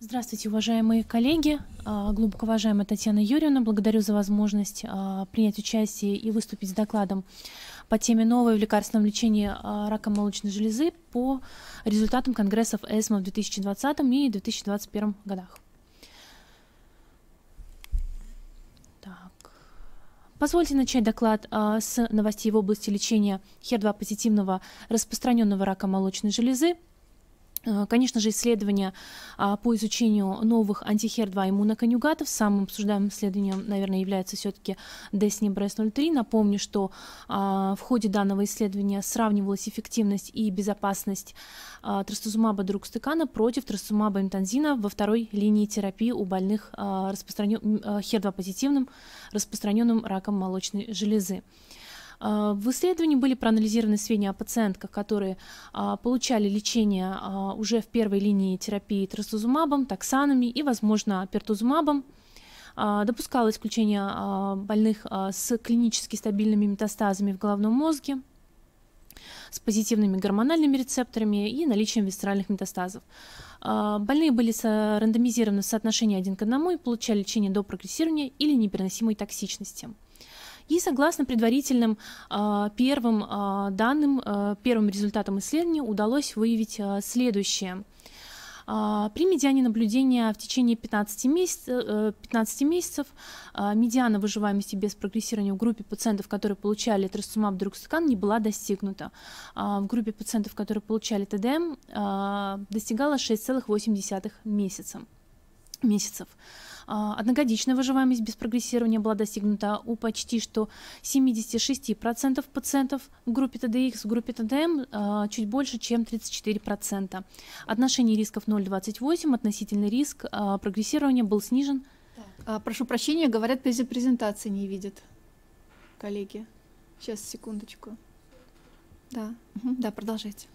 Здравствуйте, уважаемые коллеги. А, глубоко уважаемая Татьяна Юрьевна, благодарю за возможность а, принять участие и выступить с докладом по теме новой в лекарственном лечении а, рака молочной железы по результатам конгрессов ЭСМА в 2020 и 2021 годах. Так. Позвольте начать доклад с новостей в области лечения HER2-позитивного распространенного рака молочной железы – Э, конечно же, исследования а, по изучению новых антихер-2 иммуноконъюгатов. Самым обсуждаемым исследованием, наверное, является все-таки Destiny Breast 03. Напомню, что а, в ходе данного исследования сравнивалась эффективность и безопасность а, трастузумаба друкстекана против трастузумаба интензина во второй линии терапии у больных распространен... хер-2 позитивным распространенным раком молочной железы. А, в исследовании были проанализированы сведения о пациентках, которые а, получали лечение а, уже в первой линии терапии трастузумабом, таксанами и, возможно, пертузумабом. Допускалось включение больных с клинически стабильными метастазами в головном мозге, с позитивными гормональными рецепторами и наличием висцеральных метастазов. Больные были рандомизированы в соотношении 1 к одному и получали лечение до прогрессирования или непереносимой токсичности. И согласно предварительным а, первым а, данным, а, первым результатам исследования удалось выявить следующее. При медиане наблюдения в течение 15 э, месяцев, 15 месяцев медиана выживаемости без прогрессирования в группе пациентов, которые получали трастумаб друкстакан, не была достигнута. В группе пациентов, которые получали ТДМ, достигала 6,8 месяца, месяцев. А, одногодичная выживаемость без прогрессирования была достигнута у почти что 76% пациентов в группе ТДХ, в группе ТДМ а, чуть больше, чем 34%. Отношение рисков 0,28, относительный риск а, прогрессирования был снижен. Да. Прошу прощения, говорят, презентации не видят коллеги. Сейчас, секундочку. Да, да, продолжайте.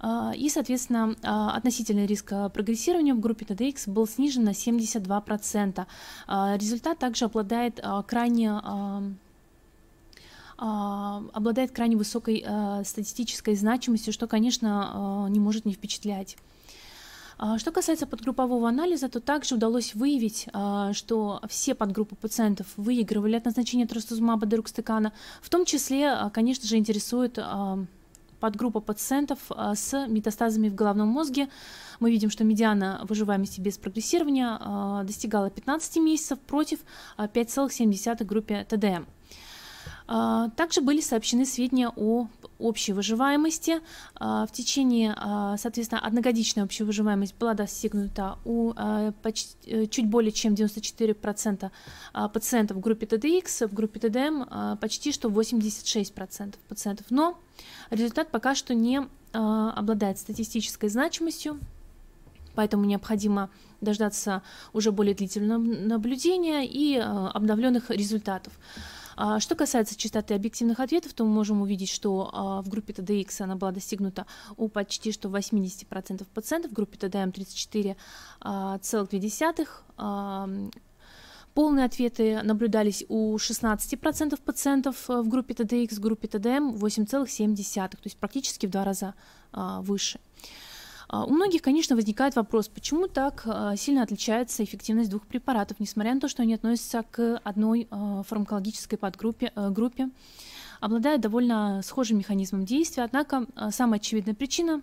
А, и, соответственно, а, относительный риск прогрессирования в группе TDX был снижен на 72%. А, результат также обладает крайне обладает крайне высокой статистической значимостью, что, конечно, не может не впечатлять. Что касается подгруппового анализа, то также удалось выявить, что все подгруппы пациентов выигрывали от назначения тростузмаба дерукстекана. В том числе, конечно же, интересует подгруппа пациентов а, с метастазами в головном мозге. Мы видим, что медиана выживаемости без прогрессирования а, достигала 15 месяцев против 5,7 а, группе ТДМ. А, также были сообщены сведения о общей выживаемости. А, в течение, а, соответственно, одногодичная общая выживаемость была достигнута у почти, э, чуть более чем 94% пациентов в группе ТДХ, в группе ТДМ почти что 86% пациентов. Но результат пока что не обладает статистической значимостью, поэтому необходимо дождаться уже более длительного наблюдения и обновленных результатов. А, что касается частоты объективных ответов, то мы можем увидеть, что а, в группе ТДХ она была достигнута у почти что 80% пациентов, в группе ТДМ 34,2%, а, Полные ответы наблюдались у 16% пациентов э, в группе ТДХ, в группе ТДМ 8,7, то есть практически в два раза выше. А, у многих, конечно, возникает вопрос, почему так а, сильно отличается эффективность двух препаратов, несмотря на то, что они относятся к одной а, фармакологической подгруппе, э, группе, обладают довольно схожим механизмом действия, однако самая очевидная причина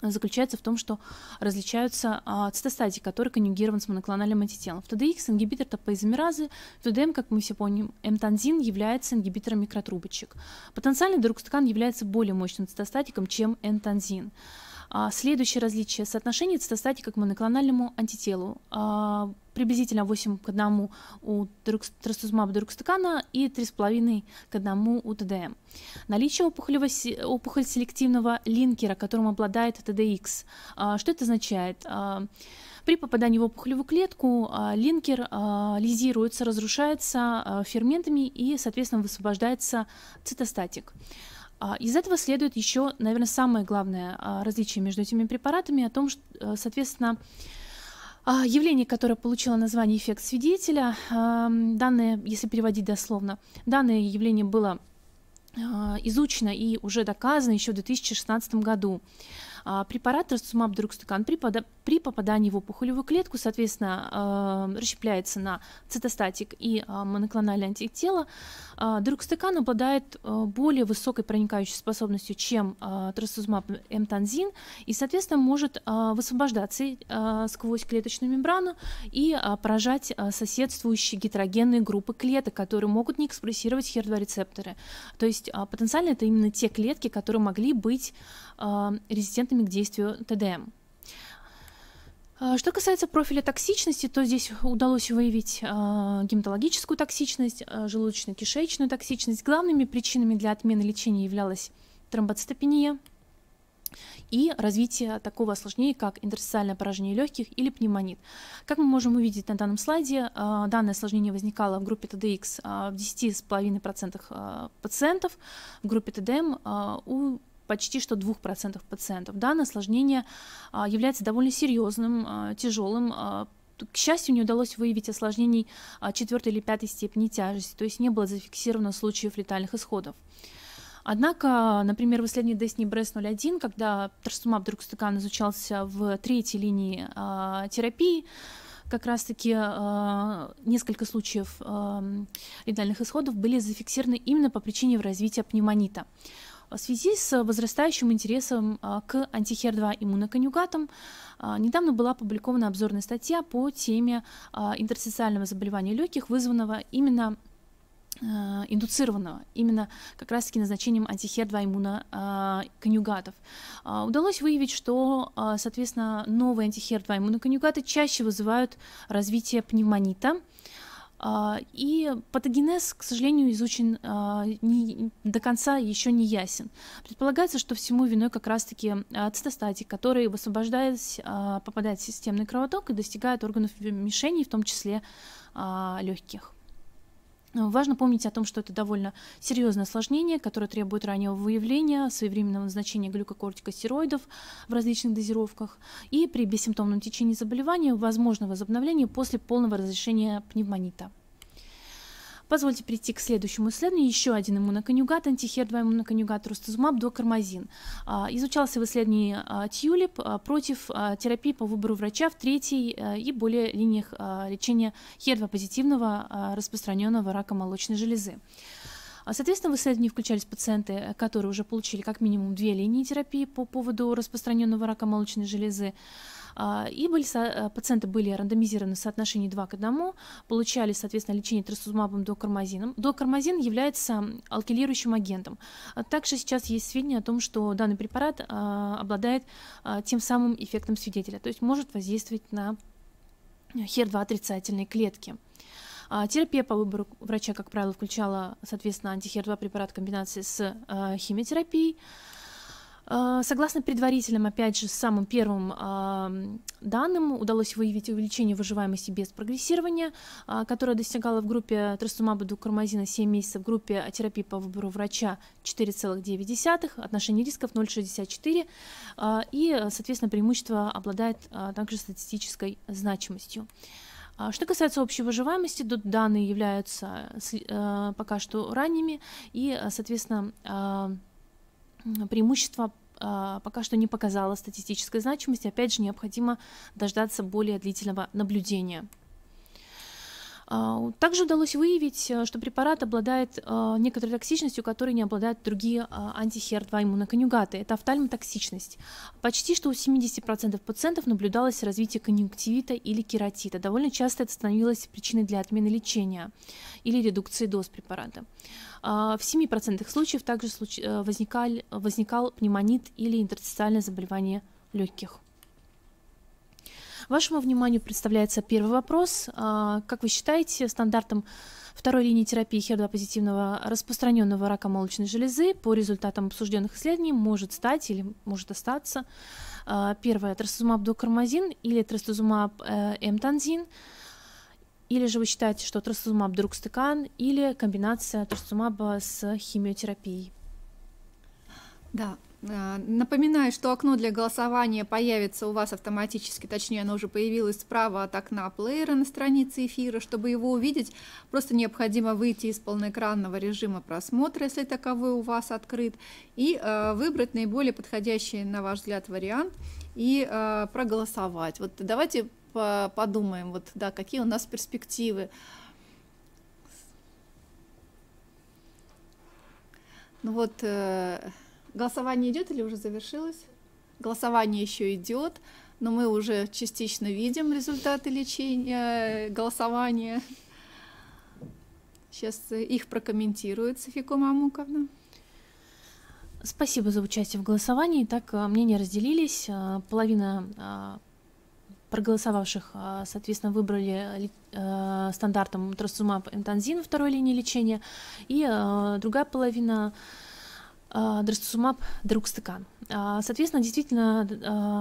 заключается в том, что различаются а, цитостатик, который конъюгирован с моноклональным антителом. В ТДХ ингибитор топоизомеразы, в ТДМ, как мы все помним, эмтанзин является ингибитором микротрубочек. Потенциальный Потенциально стакан является более мощным цитостатиком, чем энтанзин. А следующее различие – соотношение цитостатика к моноклональному антителу. Приблизительно 8 к 1 у трастузмаба дуркстакана и 3,5 к 1 у ТДМ. Наличие опухолевого, опухоль селективного линкера, которым обладает ТДХ. А, что это означает? А, при попадании в опухолевую клетку линкер лизируется, разрушается ферментами и, соответственно, высвобождается цитостатик. А, из этого следует еще, наверное, самое главное а, различие между этими препаратами о том, что, э, соответственно, а, Явление, которое получило название эффект свидетеля, данное, если переводить дословно, данное явление было изучено и уже доказано еще в 2016 году. А, препарат рацумаб друкстукан при, при попадании в опухолевую клетку, соответственно, а, расщепляется на цитостатик и а, моноклональное антитело. Друкстукан обладает более высокой проникающей способностью, чем трастузумаб эмтанзин, и, соответственно, может высвобождаться сквозь клеточную мембрану и поражать соседствующие гетерогенные группы клеток, которые могут не экспрессировать хер2-рецепторы. То есть потенциально это именно те клетки, которые могли быть резистентными обязательными к действию ТДМ. А, что касается профиля токсичности, то здесь удалось выявить а, гематологическую токсичность, а, желудочно-кишечную токсичность. Главными причинами для отмены лечения являлась тромбоцитопения и развитие такого осложнения, как интерстициальное поражение легких или пневмонит. Как мы можем увидеть на данном слайде, данное осложнение возникало в группе ТДХ в 10,5% пациентов, в группе ТДМ у почти что 2% пациентов. Данное осложнение а, является довольно серьезным, а, тяжелым, а, к счастью, не удалось выявить осложнений четвертой или пятой степени тяжести, то есть не было зафиксировано случаев летальных исходов. Однако, например, в исследовании Destiny Breast 01, когда трастумаб другстакан изучался в третьей линии э, терапии, как раз-таки э, несколько случаев э, летальных исходов были зафиксированы именно по причине развития пневмонита. В связи с э, возрастающим интересом а, к антихер-2 иммуноконъюгатам а, недавно была опубликована обзорная статья по теме а, интерстициального заболевания легких, вызванного именно индуцированного, именно как раз-таки назначением антихер-2 иммуноконъюгатов. Удалось выявить, что, соответственно, новые антихер-2 иммуноконъюгаты чаще вызывают развитие пневмонита, а, и патогенез, к сожалению, изучен а, не, до конца еще не ясен. Предполагается, что всему виной как раз-таки а, цитостатик, который, высвобождаясь, попадает в системный кровоток и достигает органов мишени, в том числе легких. Э, важно помнить о том, что это довольно серьезное осложнение, которое требует раннего выявления, своевременного назначения глюкокортикостероидов в различных дозировках и при бессимптомном течении заболевания возможно возобновление после полного разрешения пневмонита. Позвольте перейти к следующему исследованию. Еще один иммуноконъюгат, антихер 2 иммуноконъюгат ростозумаб, докармазин. А, изучался в исследовании а, Тюлип а, против терапии по выбору врача в третьей и более линиях лечения хер позитивного распространенного рака молочной железы. Соответственно, в исследовании включались пациенты, которые уже получили как минимум две линии терапии по поводу распространенного рака молочной железы. А, и были, э, пациенты были рандомизированы в соотношении 2 к 1, получали, соответственно, лечение трастузумабом докармазином. Докармазин является алкилирующим агентом. А также сейчас есть сведения о том, что данный препарат а, обладает тем самым эффектом свидетеля, то есть может воздействовать на HER2 отрицательные клетки. Терапия по выбору врача, как правило, включала, соответственно, антихер-2 препарат в комбинации с э, химиотерапией. А, согласно предварительным, опять же, самым первым а, данным, удалось выявить увеличение выживаемости без прогрессирования, а, которое достигало в группе трастумаба дукармазина 7 месяцев, в группе терапии по выбору врача 4,9, отношение рисков 0,64, и, соответственно, преимущество обладает также статистической значимостью. Что касается общей выживаемости, то данные являются пока что ранними и, соответственно, преимущество а, пока что не показало статистической значимости. Опять же, необходимо дождаться более длительного наблюдения. А, также удалось выявить, э, что препарат обладает э, некоторой токсичностью, которой не обладают другие а, антихер-2 иммуноконъюгаты. Это офтальмотоксичность. Почти что у 70% пациентов наблюдалось развитие конъюнктивита или кератита. Довольно часто это становилось причиной для отмены лечения или редукции доз препарата. А, в 7% случаев также э, возникал, возникал пневмонит или интерстициальное заболевание легких. Вашему вниманию представляется первый вопрос. А, как вы считаете, стандартом второй линии терапии хер 2 распространенного рака молочной железы по результатам обсужденных исследований может стать или может остаться а, первое – трастузумаб докармазин или трастузумаб э, эмтанзин, или же вы считаете, что трастузумаб друкстекан или комбинация трастузумаба с химиотерапией? Да, а, напоминаю, что окно для голосования появится у вас автоматически, точнее оно уже появилось справа от окна плеера на странице эфира. Чтобы его увидеть, просто необходимо выйти из полноэкранного режима просмотра, если таковой у вас открыт, и а, выбрать наиболее подходящий, на ваш взгляд, вариант и а, проголосовать. Вот давайте подумаем, вот, да, какие у нас перспективы. Ну вот, э, Голосование идет или уже завершилось? Голосование еще идет, но мы уже частично видим результаты лечения, э, голосования. Сейчас э, их прокомментирует Софико Мамуковна. Спасибо за участие в голосовании. Так, э, мнения разделились. Половина проголосовавших, соответственно, выбрали стандартом тросумаб энтанзин второй линии лечения, и другая половина Э, драстусумаб, друкстыкан. Э, соответственно, действительно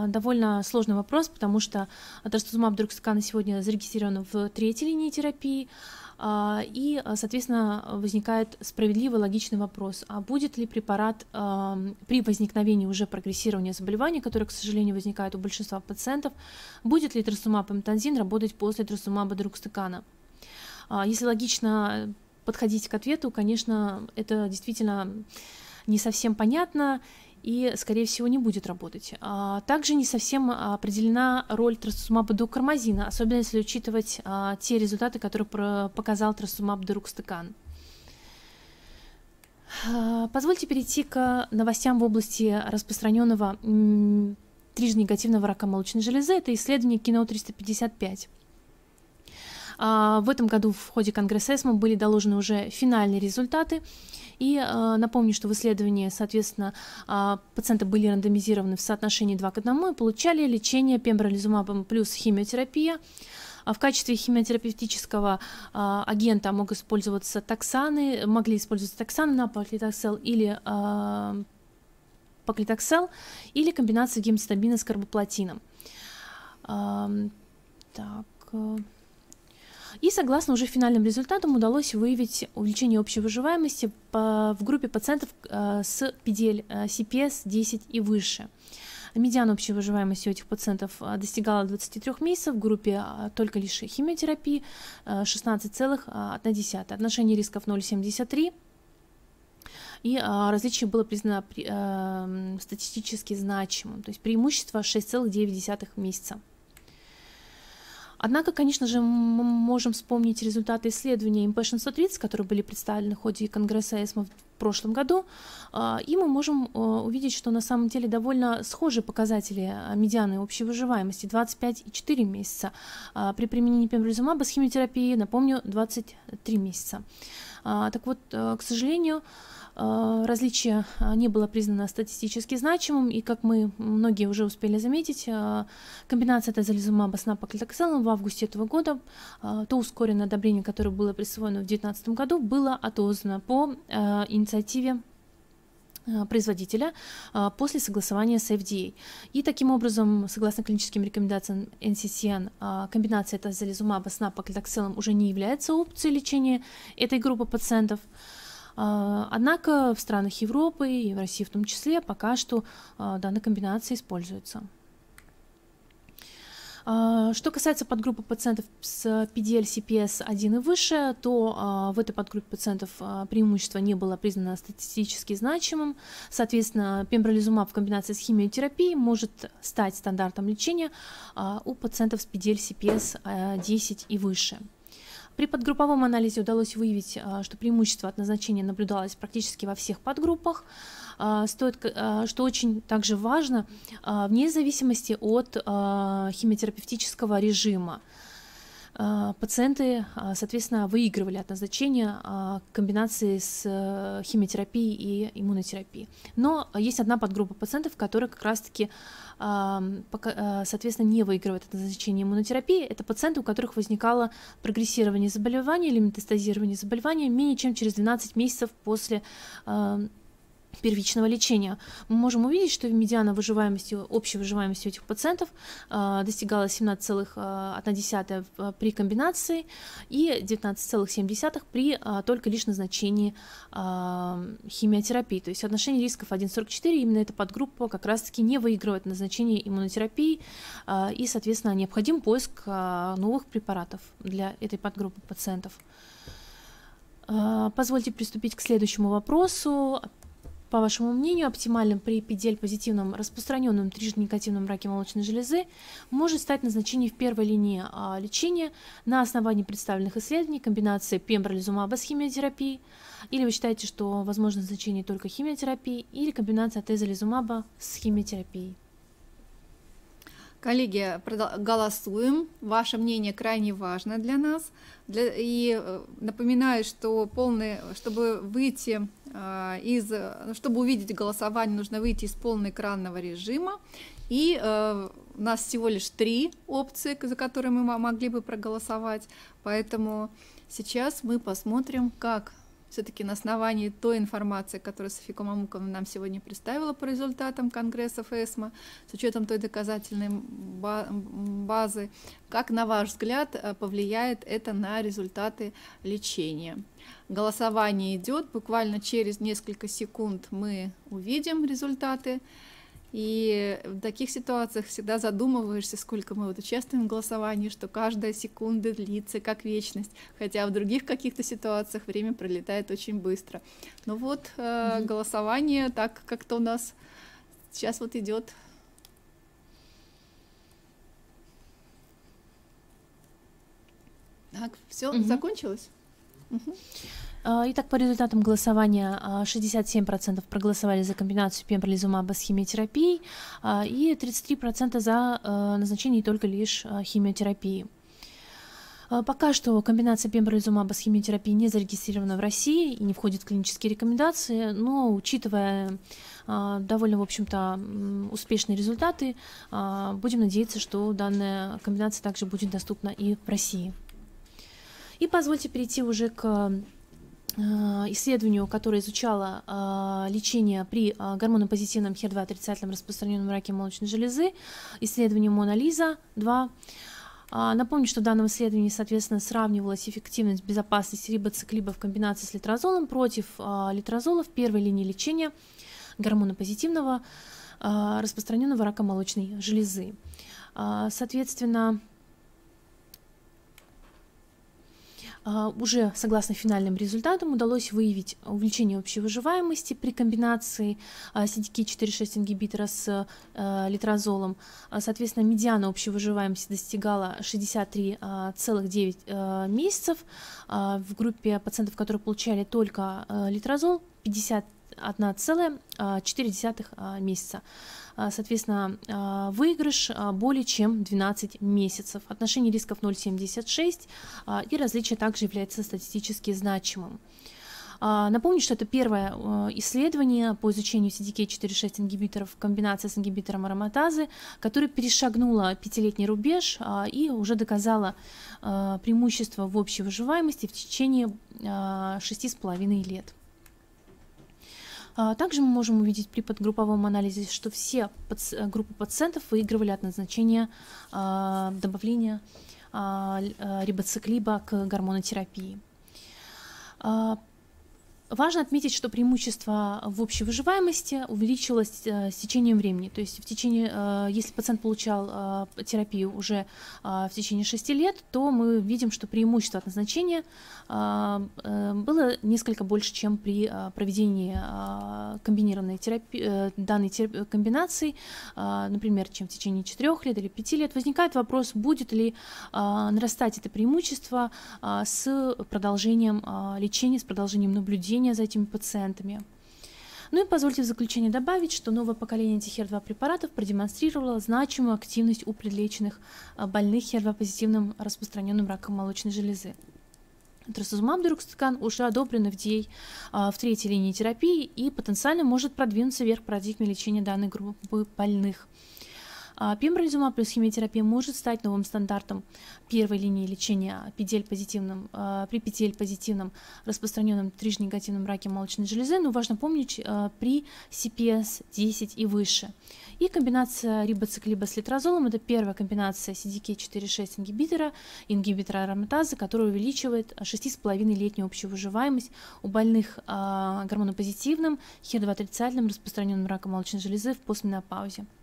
э, довольно сложный вопрос, потому что драстусумаб, друкстыкан сегодня зарегистрирован в третьей линии терапии, и, соответственно, возникает справедливый логичный вопрос, а будет ли препарат при возникновении уже прогрессирования заболевания, которое, к сожалению, возникает у большинства пациентов, будет ли трасумаб эмтанзин работать после трасумаба друкстыкана? Если логично подходить к ответу, конечно, это действительно не совсем понятно и, скорее всего, не будет работать. А, также не совсем определена роль трастусумаба-дукармазина, особенно если учитывать а, те результаты, которые показал трастусумаб-дерукстакан. А, позвольте перейти к новостям в области распространенного трижды негативного рака молочной железы. Это исследование кино 355. В этом году в ходе Конгресса ЭСМО были доложены уже финальные результаты. И э, напомню, что в исследовании, соответственно, э, пациенты были рандомизированы в соотношении 2 к 1 и получали лечение пембролизумабом плюс химиотерапия. А в качестве химиотерапевтического э, агента мог использоваться токсаны, могли использоваться токсаны на паклитоксел или э, паклитоксел или комбинация гемцитабина с карбоплатином. Э, так, и согласно уже финальным результатам удалось выявить увеличение общей выживаемости в группе пациентов э, с PDL CPS 10 и выше. Медиана общей выживаемости у этих пациентов э, достигала 23 месяцев, в группе э, только лишь химиотерапии 16,1. Отношение рисков 0,73, и различие было признано статистически значимым, то есть преимущество 6,9 месяца. Однако, конечно же, мы можем вспомнить результаты исследования МП-630, которые были представлены в ходе Конгресса ЭСМО в прошлом году, а, и мы можем э, увидеть, что на самом деле довольно схожи показатели а, медианы общей выживаемости 25 и 4 месяца а, при применении пембролизумаба с химиотерапией, напомню, 23 месяца. Так вот, э, к сожалению, а, различие а, не было признано статистически значимым, и, как мы многие уже успели заметить, а, комбинация тазолизумаба с напроксилом в августе этого года, то ускоренное одобрение, которое было присвоено в 2019 году, было отозвано по инициативе производителя после согласования с FDA. И таким образом, согласно клиническим рекомендациям NCCN, комбинация тазолизумаба с напроксилом уже не является опцией лечения этой группы пациентов. А, однако в странах Европы и в России в том числе пока что а, данная комбинация используется. А, что касается подгруппы пациентов с PDL CPS 1 и выше, то в этой подгруппе пациентов преимущество не было признано статистически значимым. Соответственно, пембролизумаб в комбинации с химиотерапией может стать стандартом лечения у пациентов с PDL CPS 10 и выше. При подгрупповом анализе удалось выявить, а, что преимущество от назначения наблюдалось практически во всех подгруппах. А, стоит, а, что очень также важно, вне зависимости от химиотерапевтического режима. А, пациенты, а, соответственно, выигрывали от назначения а, комбинации с э, химиотерапией и иммунотерапией. Но есть одна подгруппа пациентов, которые как раз-таки, соответственно, не выигрывают от назначения иммунотерапии. Это пациенты, у которых возникало прогрессирование заболевания или метастазирование заболевания менее чем через 12 месяцев после первичного лечения, мы можем увидеть, что медиана выживаемости, общей выживаемости этих пациентов а, достигала 17,1 при комбинации и 19,7 при а, только лишь назначении а, химиотерапии. То есть отношение рисков 1,44, именно эта подгруппа как раз-таки не выигрывает назначение иммунотерапии, и, соответственно, необходим поиск новых препаратов для этой подгруппы пациентов. Позвольте приступить к следующему вопросу. По вашему мнению, оптимальным при позитивном, распространенном трижды негативном раке молочной железы может стать назначение в первой линии а, лечения на основании представленных исследований комбинации пембролизумаба с химиотерапией, или вы считаете, что возможно назначение только химиотерапии, или комбинация атезолизумаба с химиотерапией? Коллеги, голосуем. Ваше мнение крайне важно для нас. Для, и э, напоминаю, что полный, чтобы выйти э, из, э, чтобы увидеть голосование, нужно выйти из полноэкранного режима. И э, у нас всего лишь три опции, за которые мы могли бы проголосовать. Поэтому сейчас мы посмотрим, как все-таки на основании той информации, которую Софика Мамукова нам сегодня представила по результатам Конгресса ФЭСМа, с учетом той доказательной базы, как, на ваш взгляд, э, повлияет это на результаты лечения? Голосование идет, буквально через несколько секунд мы увидим результаты. И в таких ситуациях всегда задумываешься, сколько мы вот участвуем в голосовании, что каждая секунда длится как вечность, хотя в других каких-то ситуациях время пролетает очень быстро. Но ну вот э, угу. голосование так как-то у нас сейчас вот идет. Так, все угу. закончилось? Угу. А, итак, по результатам голосования 67% а, проголосовали за комбинацию пембролизумаба с химиотерапией а, и 33% за назначение только лишь химиотерапии. Пока что комбинация пембролизумаба с химиотерапией не зарегистрирована в России и не входит в клинические рекомендации, но учитывая довольно, в общем-то, успешные результаты, будем надеяться, что данная комбинация также будет доступна и в России. И позвольте перейти уже к Э, исследованию, которое изучало э, лечение при э, гормонопозитивном HER2 отрицательном распространенном раке молочной железы, исследование Монализа 2. А, напомню, что в данном исследовании, соответственно, сравнивалась эффективность безопасности рибоциклиба в комбинации с литрозолом против литрозола в первой линии лечения гормонопозитивного распространенного рака молочной железы. А, соответственно, А, уже согласно финальным результатам удалось выявить увеличение общей выживаемости при комбинации cdk 46 ингибитора с а, литрозолом. А, соответственно, медиана общей выживаемости достигала 63,9 месяцев. В группе пациентов, которые получали только литрозол, 50 1,4 а, месяца. А, соответственно, а, выигрыш более чем 12 месяцев. Отношение рисков 0,76 и различие также является статистически значимым. Напомню, что это первое исследование по изучению CDK4-6 ингибиторов в комбинации с ингибитором ароматазы, которое перешагнуло пятилетний рубеж и уже доказало преимущество в общей выживаемости в течение шести с половиной лет. А, также мы можем увидеть при подгрупповом анализе, что все э, группы пациентов выигрывали от назначения а, добавления а, э, рибоциклиба к гормонотерапии. Важно отметить, что преимущество в общей выживаемости увеличилось э, с течением времени. То есть в течение, э, если пациент получал э, терапию уже в течение 6 лет, то мы видим, что преимущество от назначения было несколько больше, чем при проведении комбинированной терапии, данной терапии, комбинации, например, чем в течение 4 лет или 5 лет. Возникает вопрос, будет ли нарастать это преимущество с продолжением лечения, с продолжением наблюдения наблюдения за этими пациентами. Ну и позвольте в заключение добавить, что новое поколение антихер-2 препаратов продемонстрировало значимую активность у предлеченных а, больных хер-2-позитивным распространенным раком молочной железы. Тросузумаб дурокстакан уже одобрен FDA а, в третьей линии терапии и потенциально может продвинуться вверх парадигме лечения данной группы больных. А, Пембролизумаб плюс химиотерапия может стать новым стандартом первой линии лечения PDL-позитивным, а, при PDL-позитивном распространенном трижнегативном раке молочной железы, но важно помнить а, при CPS 10 и выше. И комбинация рибоциклиба с литрозолом – это первая комбинация CDK4-6 ингибитора, ингибитора ароматазы, который увеличивает 6,5-летнюю общую выживаемость у больных гормонопозитивным, хер 2 отрицательным распространенным раком молочной железы в постменопаузе.